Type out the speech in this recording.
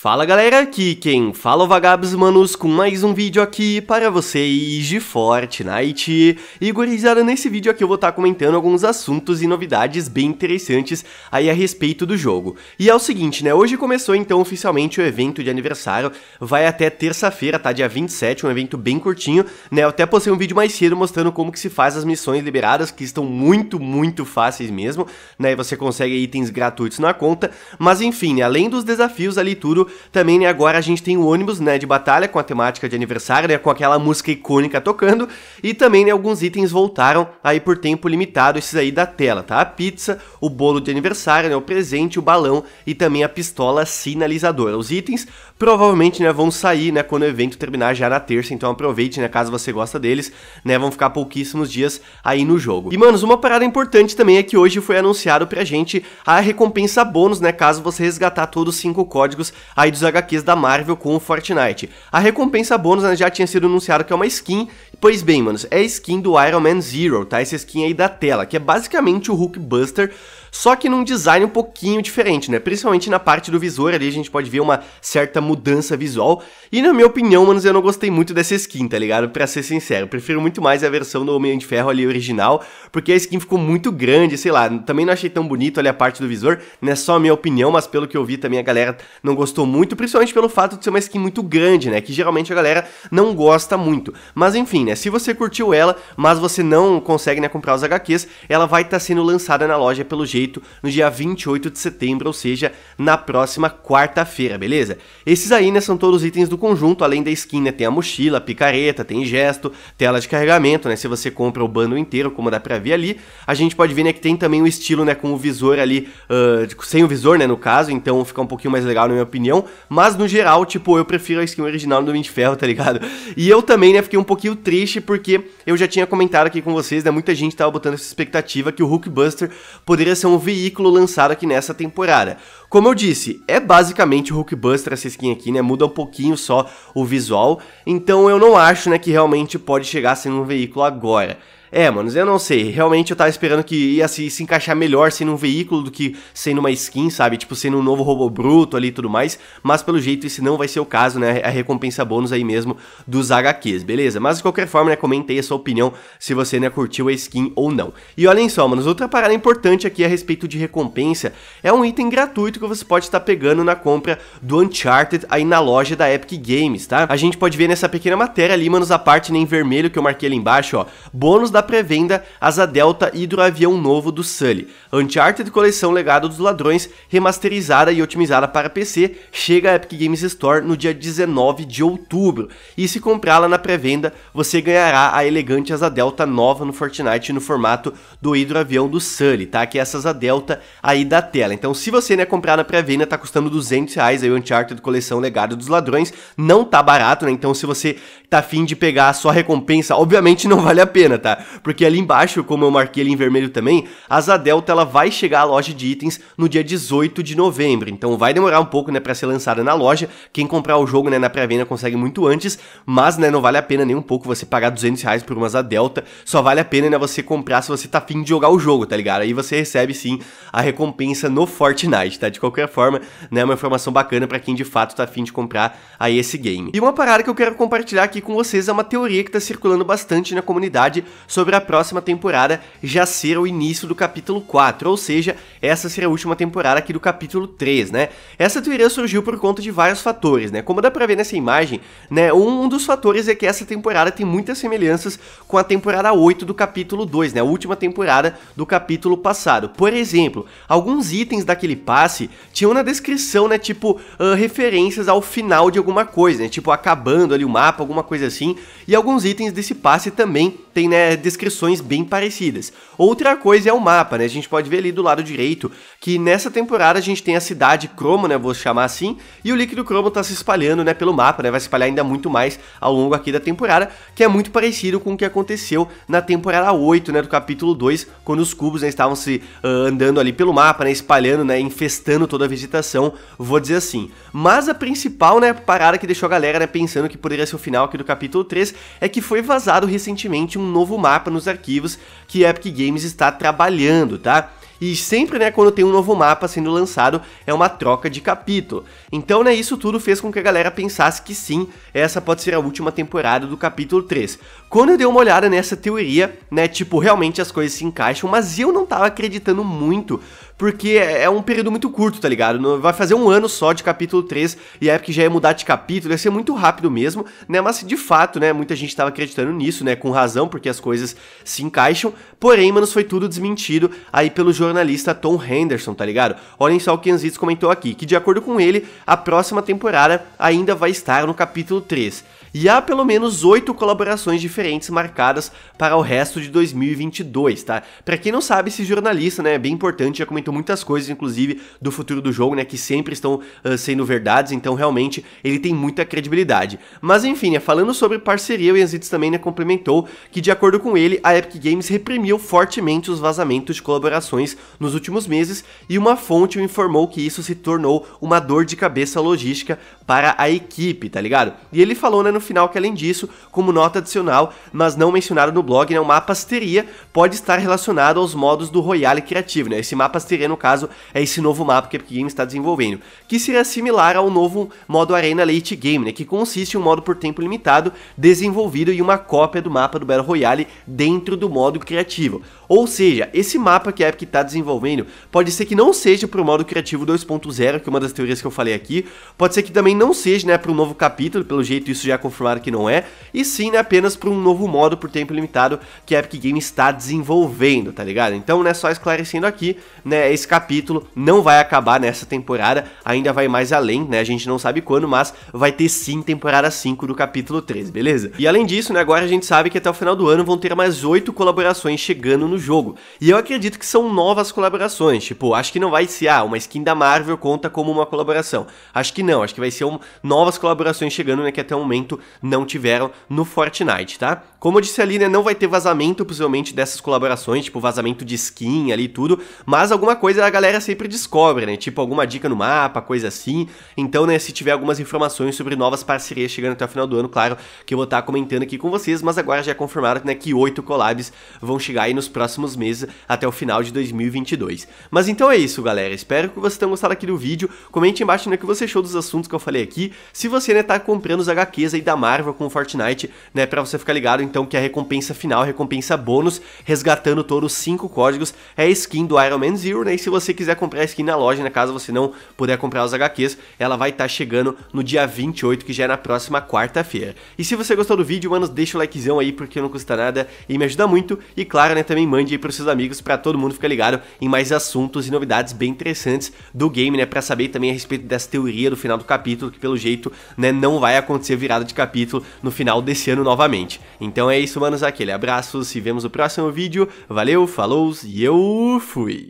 Fala galera, aqui quem fala é o Vagabs Manos com mais um vídeo aqui para vocês de Fortnite. E gurizada, nesse vídeo aqui eu vou estar tá comentando alguns assuntos e novidades bem interessantes aí a respeito do jogo. E é o seguinte, né, hoje começou então oficialmente o evento de aniversário, vai até terça-feira, tá, dia 27, um evento bem curtinho, né, eu até postei um vídeo mais cedo mostrando como que se faz as missões liberadas, que estão muito, muito fáceis mesmo, né, e você consegue itens gratuitos na conta, mas enfim, né, além dos desafios ali tudo, também, né, agora a gente tem o ônibus, né, de batalha com a temática de aniversário, né, com aquela música icônica tocando. E também, né, alguns itens voltaram aí por tempo limitado, esses aí da tela, tá? A pizza, o bolo de aniversário, né, o presente, o balão e também a pistola sinalizadora. Os itens provavelmente, né, vão sair, né, quando o evento terminar já na terça, então aproveite, né, caso você gosta deles, né, vão ficar pouquíssimos dias aí no jogo. E, manos, uma parada importante também é que hoje foi anunciado pra gente a recompensa bônus, né, caso você resgatar todos os cinco códigos aí dos HQs da Marvel com o Fortnite. A recompensa bônus, né, já tinha sido anunciado que é uma skin, pois bem, manos, é a skin do Iron Man Zero, tá, essa skin aí da tela, que é basicamente o Hulk Buster, só que num design um pouquinho diferente, né? Principalmente na parte do visor ali, a gente pode ver uma certa mudança visual. E na minha opinião, manos, eu não gostei muito dessa skin, tá ligado? Pra ser sincero, eu prefiro muito mais a versão do Homem de Ferro ali original, porque a skin ficou muito grande, sei lá, também não achei tão bonito ali a parte do visor, não é só a minha opinião, mas pelo que eu vi também a galera não gostou muito, principalmente pelo fato de ser uma skin muito grande, né? Que geralmente a galera não gosta muito. Mas enfim, né? Se você curtiu ela, mas você não consegue né, comprar os HQs, ela vai estar tá sendo lançada na loja pelo jeito jeito no dia 28 de setembro, ou seja, na próxima quarta-feira, beleza? Esses aí, né, são todos os itens do conjunto, além da skin, né, tem a mochila, a picareta, tem gesto, tela de carregamento, né, se você compra o bando inteiro, como dá pra ver ali, a gente pode ver, né, que tem também o um estilo, né, com o visor ali, uh, sem o visor, né, no caso, então fica um pouquinho mais legal, na minha opinião, mas no geral, tipo, eu prefiro a skin original do Homem de Ferro, tá ligado? E eu também, né, fiquei um pouquinho triste, porque eu já tinha comentado aqui com vocês, né, muita gente tava botando essa expectativa que o Hulkbuster poderia ser um veículo lançado aqui nessa temporada. Como eu disse, é basicamente o Hulkbuster essa skin aqui, né? Muda um pouquinho só o visual, então eu não acho né, que realmente pode chegar sendo um veículo agora. É, manos, eu não sei. Realmente eu tava esperando que ia se, se encaixar melhor sendo um veículo do que sendo uma skin, sabe? Tipo, sendo um novo robô bruto ali e tudo mais. Mas pelo jeito esse não vai ser o caso, né? A recompensa bônus aí mesmo dos HQs, beleza? Mas de qualquer forma, né, comente aí a sua opinião se você, né, curtiu a skin ou não. E olhem só, manos, outra parada importante aqui a respeito de recompensa é um item gratuito que você pode estar pegando na compra do Uncharted aí na loja da Epic Games, tá? A gente pode ver nessa pequena matéria ali, manos, a parte né, em vermelho que eu marquei ali embaixo, ó. Bônus da da pré-venda Asa Delta Hidroavião Novo do Sully. Uncharted Coleção Legado dos Ladrões, remasterizada e otimizada para PC, chega à Epic Games Store no dia 19 de outubro. E se comprá-la na pré-venda, você ganhará a elegante Asa Delta nova no Fortnite no formato do hidroavião do Sully, tá? Que é essa Asa Delta aí da tela. Então se você né, comprar na pré-venda, tá custando 200 reais aí o Uncharted Coleção Legado dos Ladrões. Não tá barato, né? Então se você tá afim de pegar a sua recompensa, obviamente não vale a pena, tá? porque ali embaixo, como eu marquei ali em vermelho também, a Zadelta ela vai chegar à loja de itens no dia 18 de novembro. Então vai demorar um pouco, né, para ser lançada na loja. Quem comprar o jogo, né, na pré-venda consegue muito antes, mas, né, não vale a pena nem um pouco você pagar 200 reais por uma Zadelta. Só vale a pena, né, você comprar se você tá afim de jogar o jogo, tá ligado? Aí você recebe sim a recompensa no Fortnite, tá? De qualquer forma, né, é uma informação bacana para quem de fato tá afim de comprar aí esse game. E uma parada que eu quero compartilhar aqui com vocês é uma teoria que tá circulando bastante na comunidade sobre a próxima temporada já ser o início do capítulo 4, ou seja, essa será a última temporada aqui do capítulo 3, né? Essa teoria surgiu por conta de vários fatores, né? Como dá pra ver nessa imagem, né? Um dos fatores é que essa temporada tem muitas semelhanças com a temporada 8 do capítulo 2, né? A última temporada do capítulo passado. Por exemplo, alguns itens daquele passe tinham na descrição, né? Tipo, uh, referências ao final de alguma coisa, né? Tipo, acabando ali o mapa, alguma coisa assim. E alguns itens desse passe também tem, né? descrições bem parecidas. Outra coisa é o mapa, né? A gente pode ver ali do lado direito que nessa temporada a gente tem a cidade cromo, né? Vou chamar assim, e o líquido cromo tá se espalhando, né, pelo mapa, né? Vai se espalhar ainda muito mais ao longo aqui da temporada, que é muito parecido com o que aconteceu na temporada 8, né, do capítulo 2, quando os cubos né, estavam se uh, andando ali pelo mapa, né, espalhando, né, infestando toda a vegetação, vou dizer assim. Mas a principal, né, parada que deixou a galera, né, pensando que poderia ser o final aqui do capítulo 3 é que foi vazado recentemente um novo mapa mapa nos arquivos que a Epic Games está trabalhando, tá? E sempre, né, quando tem um novo mapa sendo lançado, é uma troca de capítulo. Então, né, isso tudo fez com que a galera pensasse que sim, essa pode ser a última temporada do capítulo 3. Quando eu dei uma olhada nessa teoria, né, tipo, realmente as coisas se encaixam, mas eu não tava acreditando muito porque é, é um período muito curto, tá ligado? Vai fazer um ano só de capítulo 3 e a Epic já ia mudar de capítulo, ia ser muito rápido mesmo, né? Mas de fato, né, muita gente tava acreditando nisso, né, com razão, porque as coisas se encaixam. Porém, mano, foi tudo desmentido aí pelo jornalista Tom Henderson, tá ligado? Olhem só o que Anzitz comentou aqui, que de acordo com ele, a próxima temporada ainda vai estar no capítulo 3 e há pelo menos oito colaborações diferentes marcadas para o resto de 2022, tá? Para quem não sabe, esse jornalista, né, é bem importante, já comentou muitas coisas, inclusive do futuro do jogo, né, que sempre estão uh, sendo verdades, então realmente ele tem muita credibilidade. Mas enfim, né, falando sobre parceria, o Yanzides também né, complementou que, de acordo com ele, a Epic Games reprimiu fortemente os vazamentos de colaborações nos últimos meses e uma fonte o informou que isso se tornou uma dor de cabeça logística para a equipe, tá ligado? E ele falou, né, no no final que, além disso, como nota adicional, mas não mencionado no blog, né, o mapa Asteria pode estar relacionado aos modos do Royale Criativo. Né? Esse mapa Asteria, no caso, é esse novo mapa que a Epic Games está desenvolvendo, que seria similar ao novo modo Arena Late Game, né, que consiste em um modo por tempo limitado desenvolvido e uma cópia do mapa do Battle Royale dentro do modo criativo. Ou seja, esse mapa que a Epic está desenvolvendo pode ser que não seja para o modo criativo 2.0, que é uma das teorias que eu falei aqui, pode ser que também não seja né, para um novo capítulo, pelo jeito isso já aconteceu confirmado que não é, e sim né, apenas para um novo modo por tempo limitado que a Epic Games está desenvolvendo, tá ligado? Então, né, só esclarecendo aqui, né, esse capítulo não vai acabar nessa temporada, ainda vai mais além, né, a gente não sabe quando, mas vai ter sim temporada 5 do capítulo 3, beleza? E além disso, né, agora a gente sabe que até o final do ano vão ter mais 8 colaborações chegando no jogo, e eu acredito que são novas colaborações, tipo, acho que não vai ser, ah, uma skin da Marvel conta como uma colaboração, acho que não, acho que vai ser um, novas colaborações chegando, né, que até o momento não tiveram no Fortnite, tá? Como eu disse ali, né, não vai ter vazamento possivelmente dessas colaborações, tipo vazamento de skin ali e tudo, mas alguma coisa a galera sempre descobre, né? Tipo alguma dica no mapa, coisa assim. Então, né, se tiver algumas informações sobre novas parcerias chegando até o final do ano, claro que eu vou estar tá comentando aqui com vocês, mas agora já é confirmado, né, que oito collabs vão chegar aí nos próximos meses até o final de 2022. Mas então é isso, galera. Espero que vocês tenham gostado aqui do vídeo. Comente embaixo né, o que você achou dos assuntos que eu falei aqui. Se você, né, tá comprando os HQs aí da Marvel com o Fortnite, né, para você ficar ligado então que é a recompensa final, a recompensa bônus, resgatando todos os cinco códigos, é a skin do Iron Man Zero, né, e se você quiser comprar a skin na loja, na né, casa, você não puder comprar os HQs, ela vai estar tá chegando no dia 28, que já é na próxima quarta-feira. E se você gostou do vídeo, mano, deixa o likezão aí, porque não custa nada e me ajuda muito, e claro, né, também mande aí pros seus amigos, para todo mundo ficar ligado em mais assuntos e novidades bem interessantes do game, né, pra saber também a respeito dessa teoria do final do capítulo, que pelo jeito, né, não vai acontecer virada de capítulo no final desse ano novamente. Então é isso, manos, aquele abraço, se vemos no próximo vídeo, valeu, falou e eu fui!